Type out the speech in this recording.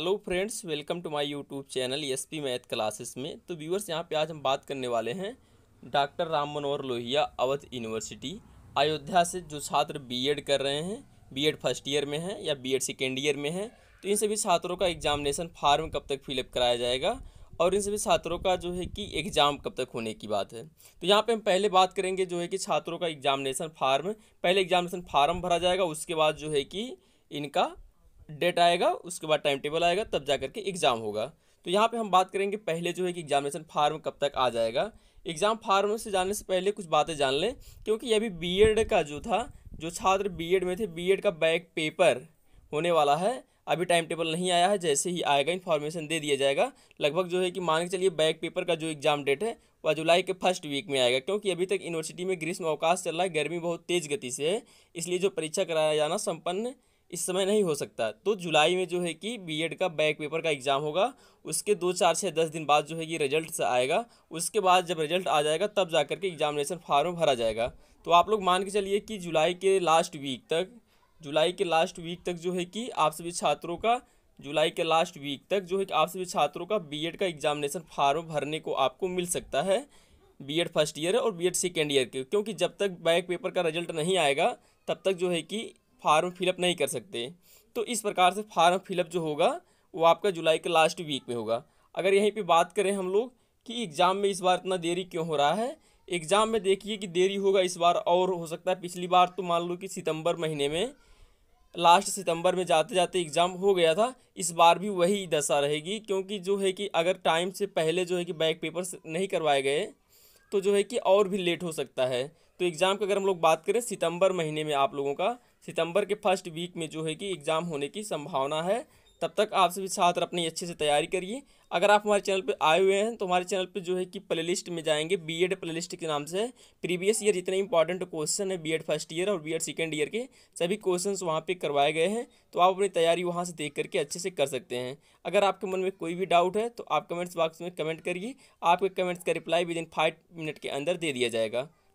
hello friends welcome to my YouTube channel S P math classes में तो viewers यहाँ पे आज हम बात करने वाले हैं डॉक्टर राम मनोहर लोहिया अवध यूनिवर्सिटी अयोध्या से जो छात्र बीएड कर रहे हैं बीएड फर्स्ट ईयर में हैं या बीएड सेकेंड ईयर में हैं तो इन सभी छात्रों का एग्जामिनेशन फार्म कब तक फिलअप कराया जाएगा और इन सभी छात्रों का जो है कि एग्ज़ाम कब तक होने की बात है तो यहाँ पे हम पहले बात करेंगे जो है कि छात्रों का एग्जामिनेशन फार्म पहले एग्जामिनेशन फार्म भरा जाएगा उसके बाद जो है कि इनका डेट आएगा उसके बाद टाइम टेबल आएगा तब जा करके एग्ज़ाम होगा तो यहाँ पे हम बात करेंगे पहले जो है कि एग्जामिनेशन फार्म कब तक आ जाएगा एग्ज़ाम फार्म से जाने से पहले कुछ बातें जान लें क्योंकि ये भी बी का जो था जो छात्र बी में थे बी का बैक पेपर होने वाला है अभी टाइम टेबल नहीं आया है जैसे ही आएगा इन्फॉर्मेशन दे दिया जाएगा लगभग जो है कि मान के चलिए बैक पेपर का जो एग्ज़ाम डेट है वह जुलाई के फर्स्ट वीक में आएगा क्योंकि अभी तक यूनिवर्सिटी में ग्रीष्म अवकाश चल रहा है गर्मी बहुत तेज़ गति से है इसलिए जो परीक्षा कराया जाना संपन्न इस समय नहीं हो सकता तो जुलाई में जो है कि बीएड का बैक पेपर का एग्ज़ाम होगा उसके दो चार छः दस दिन बाद जो है कि रिजल्ट आएगा उसके बाद जब रिजल्ट आ जाएगा तब जा के एग्ज़ामिनेशन फार्म भरा जाएगा तो आप लोग मान के चलिए कि जुलाई के लास्ट वीक तक जुलाई के लास्ट वीक तक जो है कि आप सभी छात्रों का जुलाई के लास्ट वीक तक जो है कि आप सभी छात्रों का बीएड का एग्जामिनेशन फार्म भरने को आपको मिल सकता है बीएड फर्स्ट ईयर और बीएड सेकेंड ईयर के क्योंकि जब तक बैक पेपर का रिजल्ट नहीं आएगा तब तक जो है कि फार्म फिलअप नहीं कर सकते तो इस प्रकार से फार्म फिलअप जो होगा वो आपका जुलाई के लास्ट वीक में होगा अगर यहीं पे बात करें हम लोग कि एग्ज़ाम में इस बार इतना देरी क्यों हो रहा है एग्ज़ाम में देखिए कि देरी होगा इस बार और हो सकता है पिछली बार तो मान लो कि सितंबर महीने में लास्ट सितंबर में जाते जाते एग्ज़ाम हो गया था इस बार भी वही दशा रहेगी क्योंकि जो है कि अगर टाइम से पहले जो है कि बैक पेपर नहीं करवाए गए तो जो है कि और भी लेट हो सकता है तो एग्ज़ाम की अगर हम लोग बात करें सितंबर महीने में आप लोगों का सितंबर के फर्स्ट वीक में जो है कि एग्ज़ाम होने की संभावना है तब तक आप सभी छात्र अपनी अच्छे से तैयारी करिए अगर आप हमारे चैनल पर आए हुए हैं तो हमारे चैनल पर जो है कि प्लेलिस्ट में जाएंगे बीएड प्लेलिस्ट के नाम से प्रीवियस ईयर जितने इंपॉर्टेंट क्वेश्चन है बीएड फर्स्ट ईयर और बीएड सेकेंड ईयर के सभी क्वेश्चन वहाँ पर करवाए गए हैं तो आप अपनी तैयारी वहाँ से देख करके अच्छे से कर सकते हैं अगर आपके मन में कोई भी डाउट है तो आप कमेंट्स बॉक्स में कमेंट करिए आपके कमेंट्स का reply within five minute के अंदर दे दिया जाएगा